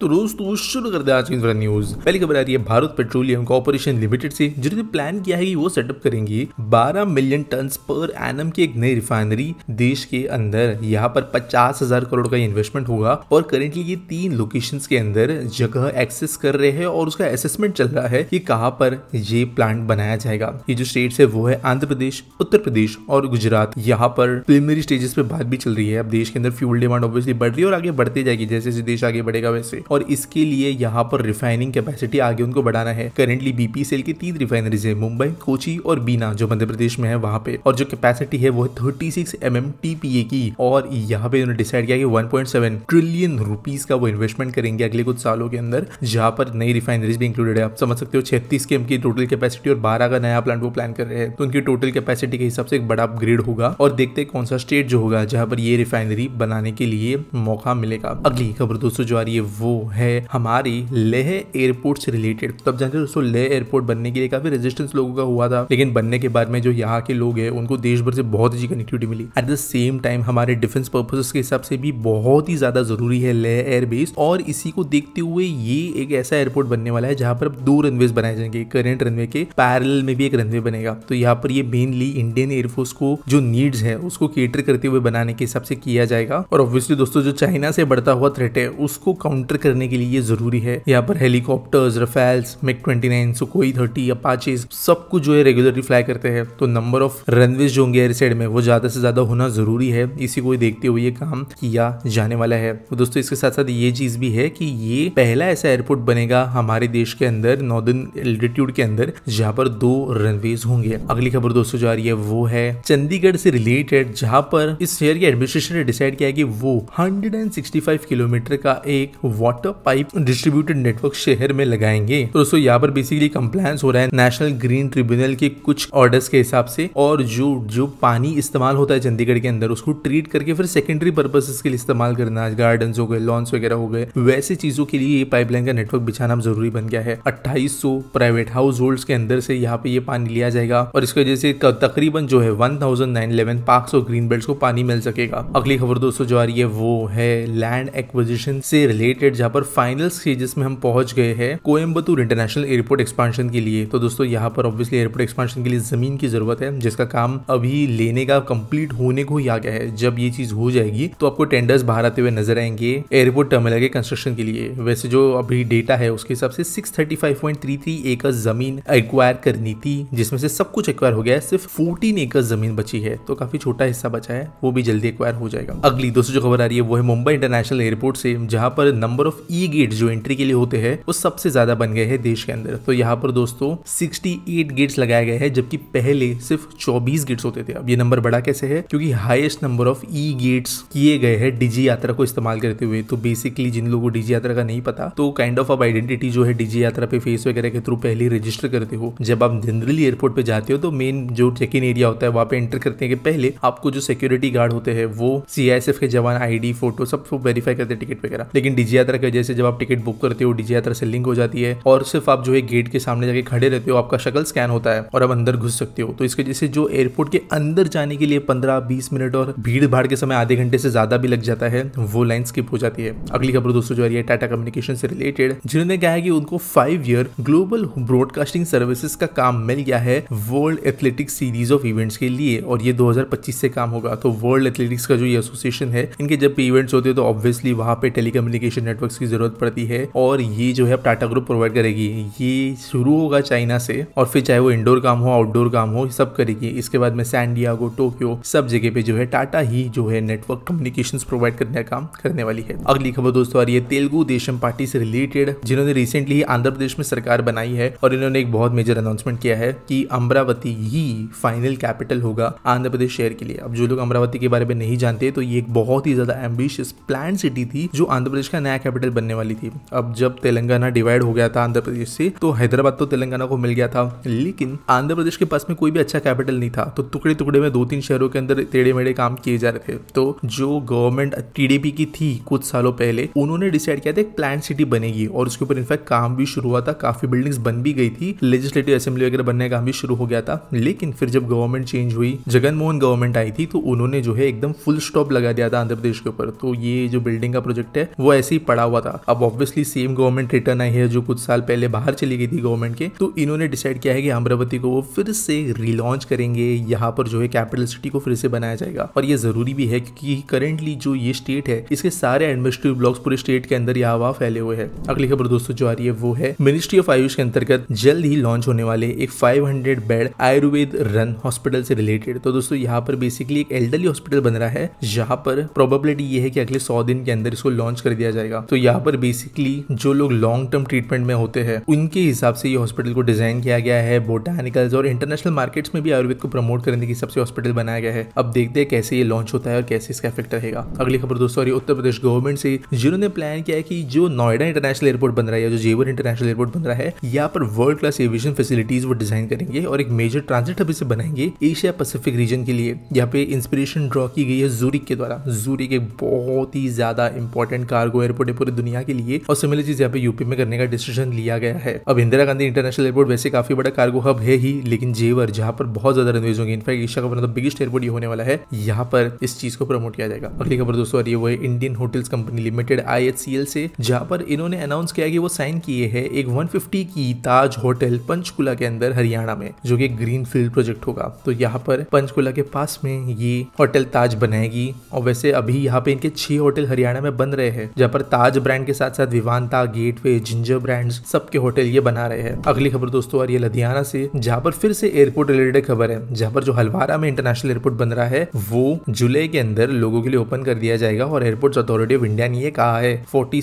तो तो शुरू करते हैं आज की न्यूज पहली खबर आ रही है भारत पेट्रोलियम कॉर्पोरेशन लिमिटेड से जिन्होंने प्लान किया है कि वो सेटअप करेंगी 12 मिलियन टन पर एन की एक नई रिफाइनरी देश के अंदर यहाँ पर पचास हजार करोड़ का इन्वेस्टमेंट होगा और करेंटली ये तीन लोकेशन के अंदर जगह एक्सेस कर रहे हैं और उसका असेसमेंट चल रहा है की कहाँ पर ये प्लांट बनाया जाएगा ये जो स्टेट है वो है आंध्र प्रदेश उत्तर प्रदेश और गुजरात यहाँ पर प्रीमरी स्टेजेस पे बात भी चल रही है अब देश के अंदर फ्यूल डिमांड ऑब्वियसली बढ़ रही है और आगे बढ़ती जाएगी जैसे जैसे देश आगे बढ़ेगा वैसे और इसके लिए यहाँ पर रिफाइनिंग कैपेसिटी आगे उनको बढ़ाना है करेंटली बीपी सेल की तीन रिफाइनरीज है मुंबई कोची और बीना जो मध्य प्रदेश में है वहाँ पे और जो कैपेसिटी है वो है thirty six M M TPA की और यहाँ पे उन्होंने डिसाइड किया कि 1.7 ट्रिलियन रुपीज का वो इन्वेस्टमेंट करेंगे अगले कुछ सालों के अंदर जहाँ पर नई रिफाइनरीज भी इंक्लूडेड है आप समझ सकते हो छत्तीस के एम की टोटल कैपेसिटी और बारह का नया प्लांट वो प्लान कर रहे हैं तो उनकी टोटल कैपेसिटी के हिसाब से एक बड़ा अपग्रेड होगा और देखते हैं कौन सा स्टेट जो होगा जहाँ पर ये रिफाइनरी बनाने के लिए मौका मिलेगा अगली खबर दोस्तों जो आ रही है वो है हमारी लेह एयरपोर्ट से रिलेटेड तो अब जानते दोस्तों लेह एयरपोर्ट बनने के लिए काफी रेजिस्टेंस लोगों का हुआ था लेकिन बनने के बाद में जो यहाँ के लोग हैं उनको देश भर से बहुत अच्छी कनेक्टिविटी मिली एट द सेम टाइम हमारे डिफेंस पर्पजेस के हिसाब से भी बहुत ही ज्यादा जरूरी है लेह एयरबेस और इसी को देखते हुए ये एक ऐसा एयरपोर्ट बनने वाला है जहां पर दो रनवेज बनाए जाएंगे करेंट रनवे के पैरल में भी एक रनवे बनेगा तो यहाँ पर ये मेनली इंडियन एयरफोर्स को जो नीड्स है उसको केटर करते हुए बनाने के हिसाब से किया जाएगा और ऑब्वियसली दोस्तों जो चाइना से बढ़ता हुआ थ्रेट है उसको काउंटर करने के लिए जरूरी है यहाँ पर helicopters Rafales MiG twenty nine Sukhoi thirty Apaches सब कुछ जो है रेगुलरली फ्लाई करते हैं तो नंबर ऑफ रनवेज जो होंगे एयरसाइड में वो ज्यादा से ज्यादा होना जरूरी है इसी को देखते हुए ये काम किया जाने वाला है तो दोस्तों इसके साथ साथ ये चीज भी है कि ये पहला ऐसा एयरपोर्ट बनेगा हमारे देश के अंदर नॉर्दर्न एल्टीट्यूड के अंदर जहाँ पर दो रनवेज होंगे अगली खबर दोस्तों जो आ रही है वो है चंडीगढ़ से रिलेटेड जहाँ पर इस शहर के एडमिनिस्ट्रेशन ने डिसाइड किया कि वो 165 किलोमीटर का एक water water pipe distributed network शहर में लगाएंगे तो दोस्तों यहाँ पर बेसिकली कंप्लायंस हो रहा है नेशनल ग्रीन ट्रिब्यूनल के कुछ ऑर्डर्स के हिसाब से और जो जो पानी इस्तेमाल होता है चंडीगढ़ के अंदर उसको ट्रीट करके फिर सेकेंडरी पर्पसेस के लिए इस्तेमाल करना गार्डन हो गए लॉन्स वगैरह हो गए वैसे चीजों के लिए ये पाइपलाइन का नेटवर्क बिछाना जरूरी बन गया है अट्ठाईस प्राइवेट हाउस होल्ड के अंदर से यहाँ पे ये पानी लिया जाएगा और इसकी वजह से तकरीबन जो है वन थाउजेंड पार्क्स और ग्रीन बेल्ट को पानी मिल सकेगा अगली खबर दोस्तों जो आ रही है वो है लैंड एक्विजिशन से रिलेटेड जहाँ पर फाइनल स्टेजेस में हम पहुंच गए हैं कोयम्बतूर इंटरनेशनल एयरपोर्ट एक्सपांशन के लिए तो दोस्तों यहाँ पर ऑब्वियसली एयरपोर्ट एक्सपांशन के लिए जमीन की जरूरत है जिसका काम अभी लेने का कंप्लीट होने को ही आ गया है जब ये चीज हो जाएगी तो आपको टेंडर्स बाहर आते हुए नजर आएंगे एयरपोर्ट टर्मिनल के कंस्ट्रक्शन के लिए वैसे जो अभी डेटा है उसके हिसाब से six thirty five point three three एकड़ जमीन एक्वायर करनी थी जिसमें से सब कुछ एक्वायर हो गया है सिर्फ फोर्टीन एकड़ जमीन बची है तो काफी छोटा हिस्सा बचा है वो भी जल्दी एक्वायर हो जाएगा अगली दोस्तों जो खबर आ रही है वो है मुंबई इंटरनेशनल एयरपोर्ट से जहां पर number of of e gate जो एंट्री के लिए होते हैं वो सबसे ज्यादा बन गए हैं देश के अंदर तो यहाँ पर दोस्तों 68 गेट्स लगाए गए हैं जबकि पहले सिर्फ 24 गेट्स होते थे अब ये नंबर बड़ा कैसे है क्योंकि highest number of e gates किए गए हैं डीजी यात्रा को इस्तेमाल करते हुए तो बेसिकली जिन लोगों को डीजी यात्रा का नहीं पता तो काइंड ऑफ आप आइडेंटिटी जो है डीजी यात्रा पे फेस वगैरह के थ्रू पहले रजिस्टर करते हो जब आप जनरली एयरपोर्ट पे जाते हो तो मेन जो चेक इन एरिया होता है वहाँ पे एंटर करते हैं कि पहले आपको जो सिक्योरिटी गार्ड होते हैं वो सीआईएसएफ के जवान आईडी फोटो सब वेरीफाई करते हैं टिकट वगैरह लेकिन डीजी यात्रा के की जैसे जब आप टिकट बुक करते हो डीजे यात्रा से लिंक हो जाती है और सिर्फ आप जो है गेट के सामने जाके खड़े रहते हो आपका शक्ल स्कैन होता है और आप अंदर घुस सकते हो तो इसके जैसे जो एयरपोर्ट के अंदर जाने के लिए पंद्रह बीस मिनट और भीड़ भाड़ के समय आधे घंटे से ज्यादा भी लग जाता है वो लाइन स्किप हो जाती है अगली खबर दोस्तों जो आ रही है टाटा कम्युनिकेशन से रिलेटेड जिन्होंने कहा है कि उनको five year global broadcasting services का काम मिल गया है world athletics series of events के लिए और ये 2025 से काम होगा तो वर्ल्ड एथलेटिक्स का जो ये एसोसिएशन है इनके जब भी इवेंट्स होते हैं तो ऑब्वियसली वहां पे टेलीकम्युनिकेशन नेटवर्क नेटवर्क्स की जरूरत पड़ती है और ये जो है टाटा ग्रुप प्रोवाइड करेगी ये शुरू होगा चाइना से और फिर चाहे वो इंडोर काम हो आउटडोर काम हो सब करेगी इसके बाद में सैंडियागो टोक्यो सब जगह पे जो है टाटा ही जो है नेटवर्क कम्युनिकेशन प्रोवाइड करने का काम करने वाली है अगली खबर दोस्तों आ रही है तेलुगु देशम पार्टी से रिलेटेड जिन्होंने रिसेंटली आंध्र प्रदेश में सरकार बनाई है और इन्होंने एक बहुत मेजर अनाउंसमेंट किया है कि अमरावती ही फाइनल कैपिटल होगा आंध्र प्रदेश शहर के लिए अब जो लोग अमरावती के बारे में नहीं जानते तो ये एक बहुत ही ज्यादा एम्बिशियस प्लान सिटी थी जो आंध्र प्रदेश का नया कैपिटल कैपिटल बनने वाली थी अब जब तेलंगाना डिवाइड हो गया था आंध्र प्रदेश से तो हैदराबाद तो तेलंगाना को मिल गया था लेकिन आंध्र प्रदेश के पास में कोई भी अच्छा कैपिटल नहीं था तो टुकड़े टुकड़े में दो तीन शहरों के अंदर टेढ़े मेढ़े काम किए जा रहे थे तो जो गवर्नमेंट टीडीपी की थी कुछ सालों पहले उन्होंने डिसाइड किया था एक प्लान सिटी बनेगी और उसके ऊपर इनफैक्ट काम भी शुरू हुआ था काफी बिल्डिंग्स बन भी गई थी लेजिस्लेटिव असेंबली वगैरह बनने का काम भी शुरू हो गया था लेकिन फिर जब गवर्नमेंट चेंज हुई जगनमोहन गवर्नमेंट आई थी तो उन्होंने जो है एकदम फुल स्टॉप लगा दिया था आंध्र प्रदेश के ऊपर तो ये जो बिल्डिंग का प्रोजेक्ट है वो ऐसे ही पड़ा पड़ा हुआ था अब ऑब्वियसली सेम गवर्नमेंट रिटर्न आई है जो कुछ साल पहले बाहर चली गई थी गवर्नमेंट के तो इन्होंने डिसाइड किया है कि अमरावती को वो फिर से रिलॉन्च करेंगे यहाँ पर जो है कैपिटल सिटी को फिर से बनाया जाएगा और ये जरूरी भी है क्योंकि करेंटली जो ये स्टेट है इसके सारे एडमिनिस्ट्रेटिव ब्लॉक्स पूरे स्टेट के अंदर यहाँ हवा फैले हुए हैं अगली खबर दोस्तों जो आ रही है वो है मिनिस्ट्री ऑफ आयुष के अंतर्गत जल्द ही लॉन्च होने वाले एक 500 बेड आयुर्वेद रन हॉस्पिटल से रिलेटेड तो दोस्तों यहाँ पर बेसिकली एक एल्डरली हॉस्पिटल बन रहा है जहाँ पर प्रोबेबिलिटी ये है कि अगले सौ दिन के अंदर इसको लॉन्च कर दिया जाएगा तो तो यहाँ पर बेसिकली जो लोग लॉन्ग टर्म ट्रीटमेंट में होते हैं उनके हिसाब से ये हॉस्पिटल को डिजाइन किया गया है बोटानिकल्स और इंटरनेशनल मार्केट्स में भी आयुर्वेद को प्रमोट करने की सबसे हॉस्पिटल बनाया गया है अब देखते हैं कैसे ये लॉन्च होता है और कैसे इसका इफेक्ट रहेगा अगली खबर दोस्तों उत्तर प्रदेश गवर्नमेंट से जिन्होंने प्लान किया है कि जो नोएडा इंटरनेशनल एयरपोर्ट बन रहा है जो जेवर इंटरनेशनल एयरपोर्ट बन रहा है यहाँ पर वर्ल्ड क्लास एविएशन फैसिलिटीज वो डिजाइन करेंगे और एक मेजर ट्रांसिट हब इसे बनाएंगे एशिया पैसिफिक रीजन के लिए यहाँ पे इंस्पिरेशन ड्रॉ की गई है जूरिक के द्वारा जूरिक एक बहुत ही ज्यादा इंपॉर्टेंट कार्गो एयरपोर्ट है पूरी दुनिया के लिए और सिमिलर चीज यहाँ पे यूपी में करने का डिसीजन लिया गया है अब इंदिरा गांधी इंटरनेशनल एयरपोर्ट वैसे काफी बड़ा कार्गो हब है ही लेकिन जेवर जहाँ पर बहुत ज्यादा रनवेज होंगे इनफैक्ट एशिया का मतलब बिगेस्ट एयरपोर्ट ये होने वाला है यहाँ पर इस चीज को प्रमोट किया जाएगा अगली खबर दोस्तों और ये वो है इंडियन होटल्स कंपनी लिमिटेड आई से जहाँ पर इन्होंने अनाउंस किया कि वो साइन किए है एक वन की ताज होटल पंचकुला के अंदर हरियाणा में जो की ग्रीन फील्ड प्रोजेक्ट होगा तो यहाँ पर पंचकुला के पास में ये होटल ताज बनाएगी और वैसे अभी यहाँ पे इनके छह होटल हरियाणा में बन रहे हैं जहाँ पर ताज ताज ब्रांड के साथ साथ विवानता गेटवे जिंजर ब्रांड सबके होटल ये बना रहे हैं अगली खबर दोस्तों और ये लुधियाना से जहाँ पर फिर से एयरपोर्ट रिलेटेड खबर है जहाँ पर जो हलवारा में इंटरनेशनल एयरपोर्ट बन रहा है वो जुलाई के अंदर लोगों के लिए ओपन कर दिया जाएगा और एयरपोर्ट अथॉरिटी ऑफ इंडिया ने यह कहा है फोर्टी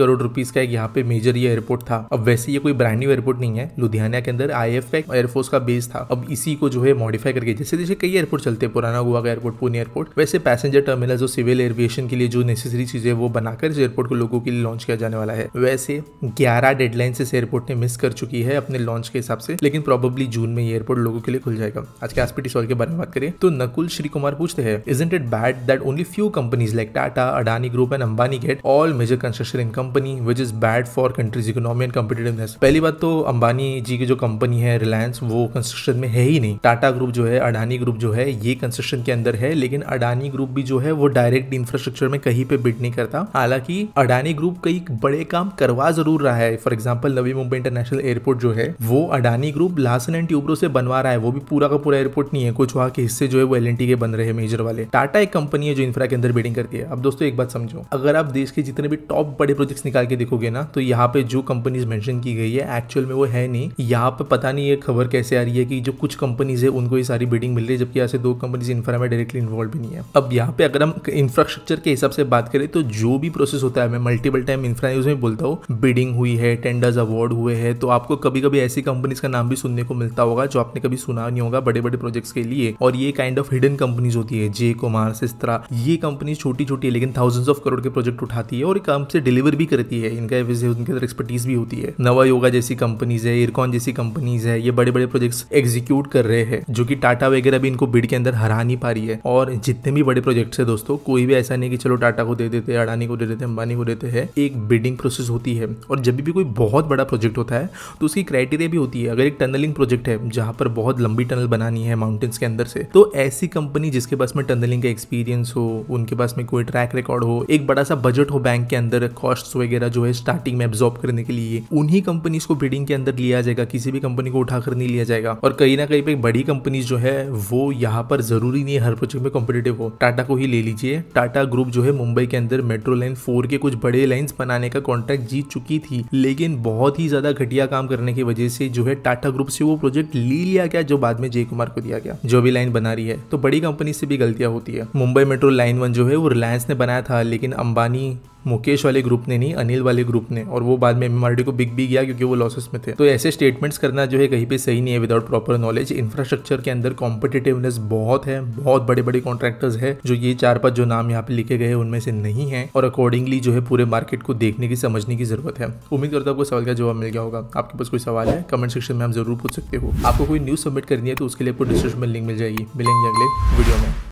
करोड़ रुपीज का एक यहाँ पे मेजर ये एयरपोर्ट था अब वैसे ये कोई ब्रांड न्यू एयरपोर्ट नहीं है लुधियाना के अंदर आई एफ एयरफोर्स का बेस था अब इसी को जो है मॉडिफाई करके जैसे जैसे कई एयरपोर्ट चलते पुराना गोवा का एयरपोर्ट पुणे एयरपोर्ट वैसे पैसेंजर टर्मिनल जो सिविल एयरविएशन के लिए जो नेसेसरी चीजें वो बनाकर इस एयरपोर्ट को लोगों कार्गो के लिए लॉन्च किया जाने वाला है वैसे ग्यारह डेडलाइन इस एयरपोर्ट ने मिस कर चुकी है अपने लॉन्च के हिसाब से लेकिन प्रॉबेबली जून में एयरपोर्ट लोगों के लिए खुल जाएगा आज के एस्पिटी सॉल के बारे में बात करें तो नकुल श्री कुमार पूछते हैं is it bad that only few companies like Tata Adani group and Ambani get all major construction company which is bad for country's economy and competitiveness पहली बात तो अंबानी जी की जो कंपनी है रिलायंस वो कंस्ट्रक्शन में है ही नहीं टाटा ग्रुप जो है अडानी ग्रुप जो है ये कंस्ट्रक्शन के अंदर है लेकिन अडानी ग्रुप भी जो है वो डायरेक्ट इंफ्रास्ट्रक्चर में कहीं पे बिट नहीं करता हालांकि अडानी अडानी ग्रुप कई बड़े काम करवा जरूर रहा है for example Navi Mumbai international airport जो है वो Adani group Larsen and Toubro से बनवा रहा है वो भी पूरा का पूरा एयरपोर्ट नहीं है कुछ वहाँ के हिस्से जो है वो एल के बन रहे मेजर वाले टाटा एक कंपनी है जो इंफ्रा के अंदर बिल्डिंग करती है अब दोस्तों एक बात समझो अगर आप देश के जितने भी टॉप बड़े प्रोजेक्ट निकाल के देखोगे ना तो यहाँ पे जो कंपनीज मेंशन की गई है एक्चुअल में वो है नहीं यहाँ पे पता नहीं ये खबर कैसे आ रही है कि जो कुछ कंपनीज है उनको ये सारी बिल्डिंग मिल रही है जबकि ऐसे दो कंपनीज इंफ्रा में डायरेक्टली इन्वॉल्व भी नहीं है अब यहाँ पे अगर हम इंफ्रास्ट्रक्चर के हिसाब से बात करें तो जो भी प्रोसेस होता है मैं मल्टीपल टाइम इंफ्रा में बोलता हूँ बिडिंग हुई है टेंडर्स अवार्ड हुए हैं तो आपको कभी कभी ऐसी कंपनीज का नाम भी सुनने को मिलता होगा जो आपने कभी सुना नहीं होगा बड़े बड़े प्रोजेक्ट्स के लिए और ये काइंड ऑफ हिडन कंपनीज होती है जे कुमार सिस्त्रा ये कंपनी छोटी छोटी है लेकिन थाउजेंड्स ऑफ करोड़ के प्रोजेक्ट उठाती है और काम से डिलीवर भी करती है इनका उनके अंदर एक्सपर्टीज भी होती है नवा योगा जैसी कंपनीज है इरकॉन जैसी कंपनीज है ये बड़े बड़े प्रोजेक्ट्स एग्जीक्यूट कर रहे हैं जो कि टाटा वगैरह भी इनको बिड के अंदर हरा नहीं पा रही है और जितने भी बड़े प्रोजेक्ट्स है दोस्तों कोई भी ऐसा नहीं कि चलो टाटा को दे देते अडानी को दे देते अंबानी को दे लेते हैं एक बिडिंग प्रोसेस होती है और जब भी कोई बहुत बड़ा प्रोजेक्ट होता है तो उसकी क्राइटेरिया भी होती है अगर एक टनलिंग प्रोजेक्ट है जहाँ पर बहुत लंबी टनल बनानी है माउंटेन्स के अंदर से तो ऐसी कंपनी जिसके पास में टनलिंग का एक्सपीरियंस हो उनके पास में कोई ट्रैक रिकॉर्ड हो एक बड़ा सा बजट हो बैंक के अंदर कॉस्ट वगैरह जो है स्टार्टिंग में एब्जॉर्ब करने के लिए उन्हीं कंपनीज को बिडिंग के अंदर लिया जाएगा किसी भी कंपनी को उठाकर नहीं लिया जाएगा और कहीं ना कहीं पर बड़ी कंपनीज जो है वो यहाँ पर जरूरी नहीं है हर प्रोजेक्ट में कॉम्पिटेटिव हो टाटा को ही ले लीजिए टाटा ग्रुप जो है मुंबई के अंदर मेट्रो लाइन फोर के कुछ बड़े लाइन्स बनाने का कॉन्ट्रैक्ट जीत चुकी थी लेकिन बहुत ही ज्यादा घटिया काम करने की वजह से जो है टाटा ग्रुप से वो प्रोजेक्ट ले लिया गया जो बाद में जय कुमार को दिया गया जो भी लाइन बना रही है तो बड़ी कंपनी से भी गलतियां होती है मुंबई मेट्रो लाइन वन जो है वो रिलायंस ने बनाया था लेकिन अंबानी मुकेश वाले ग्रुप ने नहीं अनिल वाले ग्रुप ने और वो बाद में एम को बिग भी गया क्योंकि वो लॉसेस में थे तो ऐसे स्टेटमेंट्स करना जो है कहीं पर सही नहीं है विदाउट प्रॉपर नॉलेज इंफ्रास्ट्रक्चर के अंदर कॉम्पिटेटिवनेस बहुत है बहुत बड़े बड़े कॉन्ट्रैक्टर्स है जो ये चार पाँच जो नाम यहाँ पे लिखे गए उनमें से नहीं है और अकॉर्डिंगली जो है पूरे मार्केट को देखने की समझने की जरूरत है उम्मीद करता हूँ आपको सवाल का जवाब मिल गया होगा आपके पास कोई सवाल है कमेंट सेक्शन में हम जरूर पूछ सकते हो आपको कोई न्यूज़ सबमिट करनी है तो उसके लिए आपको डिस्क्रिप्शन में लिंक मिल जाएगी मिलेंगे अगले वीडियो में